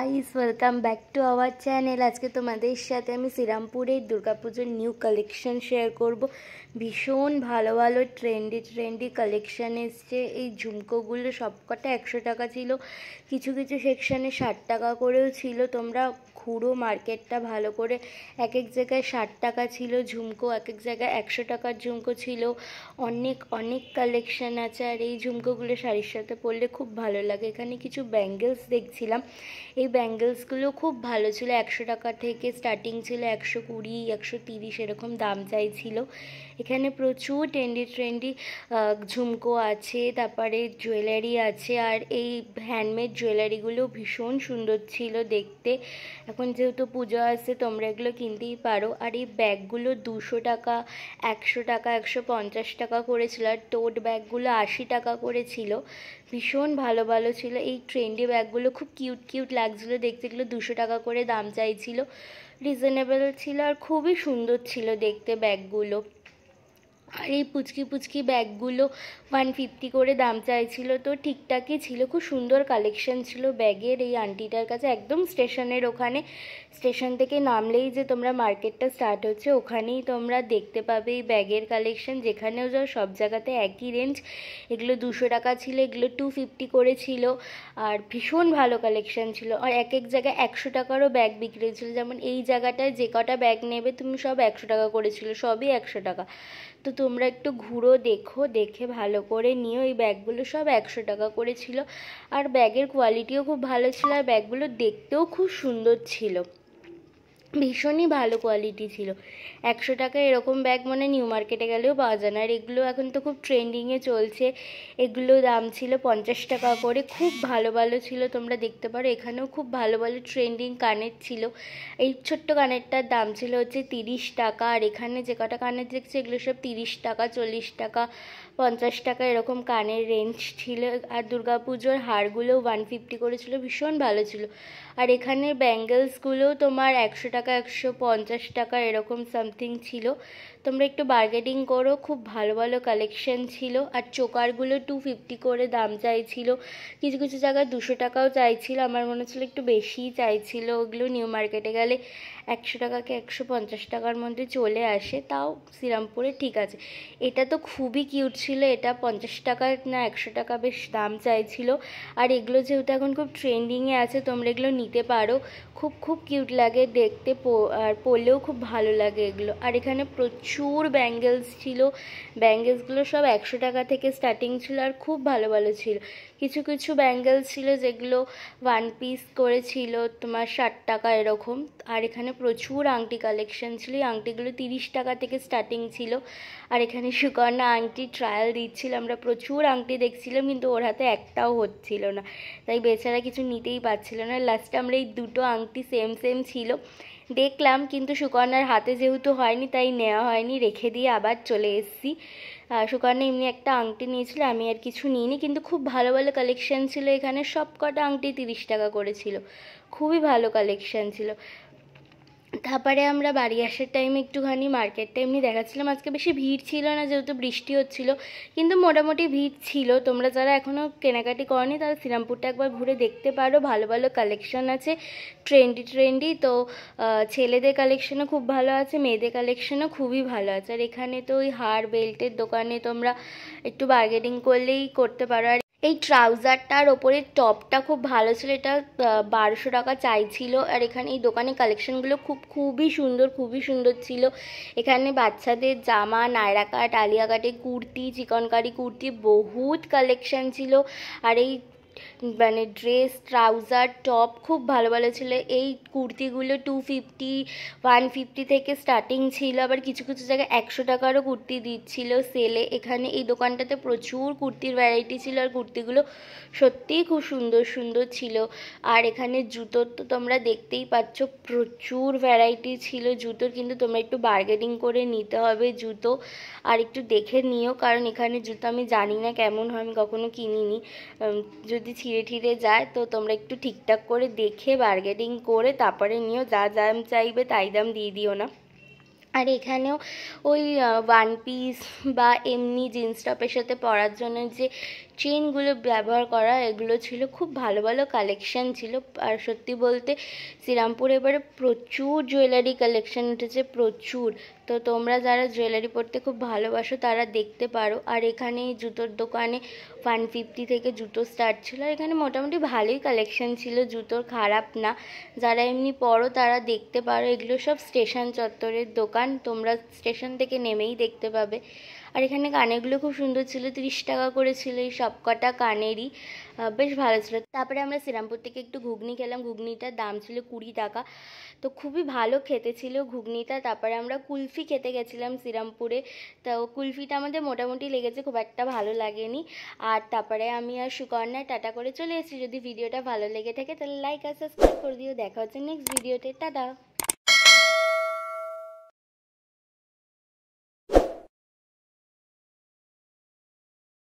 guys welcome back to our channel আজকে তোমাদের সাথে আমি শ্রীরামপুরের দুর্গাপুজোর নিউ কালেকশন শেয়ার করব ভীষণ ভালো ভালো ট্রেন্ডি ট্রেন্ডি কালেকশান এসছে এই ঝুমকোগুলো সবকটা একশো টাকা ছিল কিছু কিছু সেকশানে ষাট টাকা করেও ছিল তোমরা ঘুরো মার্কেটটা ভালো করে এক এক জায়গায় ষাট টাকা ছিল ঝুমকো এক এক জায়গায় একশো টাকার ঝুমকো ছিল অনেক অনেক কালেকশান আছে আর এই ঝুমকোগুলো শাড়ির সাথে পরলে খুব ভালো লাগে এখানে কিছু ব্যাঙ্গেলস দেখছিলাম এই ব্যাঙ্গেলসগুলো খুব ভালো ছিল একশো টাকা থেকে স্টার্টিং ছিল একশো কুড়ি একশো তিরিশ এরকম দাম চাইছিলো এখানে প্রচুর ট্রেন্ডি ট্রেন্ডি ঝুমকো আছে তারপরে জুয়েলারি আছে আর এই হ্যান্ডমেড জুয়েলারিগুলো ভীষণ সুন্দর ছিল দেখতে এখন যেহেতু পুজো আছে তোমরা এগুলো কিনতেই পারো আর এই ব্যাগগুলো দুশো টাকা একশো টাকা একশো পঞ্চাশ টাকা করেছিল আর টোট ব্যাগগুলো আশি টাকা করেছিল ভীষণ ভালো ভালো ছিল এই ট্রেন্ডি ব্যাগগুলো খুব কিউট কিউট লাগছিলো দেখতে গেলে দুশো টাকা করে দাম চাইছিল রিজনেবল ছিল আর খুবই সুন্দর ছিল দেখতে ব্যাগগুলো আর এই পুচকি পুচকি ব্যাগগুলো ওয়ান ফিফটি করে দাম চাইছিল তো ঠিকঠাকই ছিল খুব সুন্দর কালেকশন ছিল ব্যাগের এই আন্টিটার কাছে একদম স্টেশনের ওখানে স্টেশন থেকে নামলেই যে তোমরা মার্কেটটা স্টার্ট হচ্ছে ওখানেই তোমরা দেখতে পাবে এই ব্যাগের কালেকশন যেখানেও যাও সব জায়গাতে একই রেঞ্জ এগুলো দুশো টাকা ছিল এগুলো টু ফিফটি করেছিল আর ভীষণ ভালো কালেকশন ছিল আর এক এক জায়গায় একশো টাকারও ব্যাগ বিক্রি হয়েছিল যেমন এই জায়গাটায় যে কটা ব্যাগ নেবে তুমি সব একশো টাকা করেছিল সবই একশো টাকা তো তোমরা একটু ঘুরো দেখো দেখে ভালো করে নিও এই ব্যাগগুলো সব একশো টাকা করে ছিল আর ব্যাগের কোয়ালিটিও খুব ভালো ছিল আর ব্যাগগুলো দেখতেও খুব সুন্দর ছিল ভীষণই ভালো কোয়ালিটি ছিল একশো টাকা এরকম ব্যাগ মানে নিউ মার্কেটে গেলেও পাওয়া যায় না আর এগুলো এখন তো খুব ট্রেন্ডিংয়ে চলছে এগুলো দাম ছিল পঞ্চাশ টাকা করে খুব ভালো ভালো ছিল তোমরা দেখতে পারো এখানেও খুব ভালো ভালো ট্রেন্ডিং কানের ছিল এই ছোট্ট কানেরটার দাম ছিল হচ্ছে তিরিশ টাকা আর এখানে যে কটা কানের দেখছি এগুলো সব তিরিশ টাকা চল্লিশ টাকা পঞ্চাশ টাকা এরকম কানের রেঞ্জ ছিল আর দুর্গাপুজোর হারগুলোও ওয়ান ফিফটি করেছিল ভীষণ ভালো ছিল আর এখানে ব্যাঙ্গেলসগুলো তোমার একশো টাকা একশো পঞ্চাশ টাকা এরকম সামথিং ছিল তোমরা একটু বার্গেটিং করো খুব ভালো ভালো কালেকশন ছিল আর চোকারগুলো টু ফিফটি করে দাম চাইছিল কিছু কিছু জায়গায় দুশো টাকাও চাইছিল আমার মনে হচ্ছিলো একটু বেশিই চাইছিল ওগুলো নিউ মার্কেটে গেলে একশো টাকাকে একশো পঞ্চাশ টাকার মধ্যে চলে আসে তাও শ্রীরামপুরে ঠিক আছে এটা তো খুবই কিউট ছিল এটা পঞ্চাশ টাকা না একশো টাকা বেশ দাম চাইছিল আর এগুলো যেহেতু এখন খুব ট্রেন্ডিংয়ে আছে তোমরা এগুলো নিতে পারো খুব খুব কিউট লাগে দেখতে আর পরলেও খুব ভালো লাগে এগুলো আর এখানে প্রচুর ব্যাঙ্গেলস ছিল ব্যাঙ্গেলসগুলো সব একশো টাকা থেকে স্টার্টিং ছিল আর খুব ভালো ভালো ছিল কিছু কিছু ব্যাঙ্গেলস ছিল যেগুলো ওয়ান পিস করে ছিল তোমার ষাট টাকা এরকম আর এখানে প্রচুর আংটি কালেকশন ছিল এই আংটিগুলো তিরিশ টাকা থেকে স্টার্টিং ছিল আর এখানে সুকর্ণা আংটি ট্রায়াল দিচ্ছিল আমরা প্রচুর আংটি দেখছিলাম কিন্তু ওর হাতে একটাও হচ্ছিল না তাই বেচারা কিছু নিতেই পারছিল না লাস্ট আজকে আমরা এই দুটো আংটি সেম সেম ছিল দেখলাম কিন্তু সুকর্ণার হাতে যেহেতু হয়নি তাই নেওয়া হয়নি রেখে দিয়ে আবার চলে এসেছি সুকন্যা এমনি একটা আংটি নিয়েছিল আমি আর কিছু নিইনি কিন্তু খুব ভালো ভালো কালেকশান ছিল এখানে সব কটা আংটি তিরিশ টাকা করেছিল খুবই ভালো কালেকশান ছিল তারপরে আমরা বাড়ি আসার টাইমে একটুখানি মার্কেটটা এমনি দেখাচ্ছিলাম আজকে বেশি ভিড় ছিল না যেহেতু বৃষ্টি হচ্ছিলো কিন্তু মোটামুটি ভিড় ছিল তোমরা যারা এখনও কেনাকাটি করনি তারা শ্রীরামপুরটা একবার ঘুরে দেখতে পারো ভালো ভালো কালেকশন আছে ট্রেন্ডি ট্রেন্ডি তো ছেলেদের কালেকশনও খুব ভালো আছে মেয়েদের কালেকশনও খুবই ভালো আছে আর এখানে তো ওই হার বেল্টের দোকানে তোমরা একটু বার্গেনিং করলেই করতে পারো আর এই ট্রাউজারটার ওপরের টপটা খুব ভালো ছিল এটা বারোশো টাকা চাইছিল আর এখানে এই দোকানে কালেকশনগুলো খুব খুবই সুন্দর খুবই সুন্দর ছিল এখানে বাচ্চাদের জামা নায়রা কাট আলিয়া কাটে কুর্তি চিকনকারি কুর্তি বহুত কালেকশন ছিল আর এই মানে ড্রেস ট্রাউজার টপ খুব ভালো ভালো ছিল এই কুর্তিগুলো টু ফিফটি ওয়ান ফিফটি থেকে স্টার্টিং ছিল আবার কিছু কিছু জায়গায় একশো টাকারও কুর্তি দিচ্ছিল সেলে এখানে এই দোকানটাতে প্রচুর কুর্তির ভ্যারাইটি ছিল আর কুর্তিগুলো সত্যিই খুব সুন্দর সুন্দর ছিল আর এখানে জুতোর তো তোমরা দেখতেই পাচ্ছ প্রচুর ভ্যারাইটি ছিল জুতোর কিন্তু তোমরা একটু বার্গেনিং করে নিতে হবে জুতো আর একটু দেখে নিও কারণ এখানে জুতো আমি জানি না কেমন হয় আমি কখনো কিনিনি যদি ছিঁড়ে ঠিড়ে যায় তো তোমরা একটু ঠিকঠাক করে দেখে বার্গেনিং করে তারপরে নিও যা দাম চাইবে তাই দাম দিয়ে দিও না আর এখানেও ওই ওয়ান পিস বা এমনি জিন্স টপের সাথে পরার জন্য যে চেনগুলো ব্যবহার করা এগুলো ছিল খুব ভালো ভালো কালেকশান ছিল আর সত্যি বলতে শ্রীরামপুর এবারে প্রচুর জুয়েলারি কালেকশান উঠেছে প্রচুর তো তোমরা যারা জুয়েলারি পরতে খুব ভালোবাসো তারা দেখতে পারো আর এখানে জুতোর দোকানে ওয়ান ফিফটি থেকে জুতো স্টার্ট ছিল আর এখানে মোটামুটি ভালোই কালেকশন ছিল জুতোর খারাপ না যারা এমনি পরো তারা দেখতে পারো এগুলো সব স্টেশন চত্বরের দোকান তোমরা স্টেশন থেকে নেমেই দেখতে পাবে আর এখানে কানেরগুলো খুব সুন্দর ছিল তিরিশ টাকা করে ছিল এই সবকটা কানেরই বেশ ভালো ছিল তারপরে আমরা শ্রীরামপুর থেকে একটু ঘুগনি খেলাম ঘুগনিটার দাম ছিল কুড়ি টাকা তো খুবই ভালো খেতে ছিল ঘুগনিটা তারপরে আমরা কুলফি কুলফি খেতে গেছিলাম শ্রীরামপুরে তো কুলফিটা আমাদের মোটামুটি লেগেছে খুব একটা ভালো লাগেনি আর তারপরে আমি আর সুকর্ণায় টাটা করে চলে এসেছি যদি ভিডিওটা ভালো লেগে থাকে তাহলে লাইক আর সাবস্ক্রাইব করে দিও দেখা হচ্ছে নেক্সট ভিডিওতে টাটা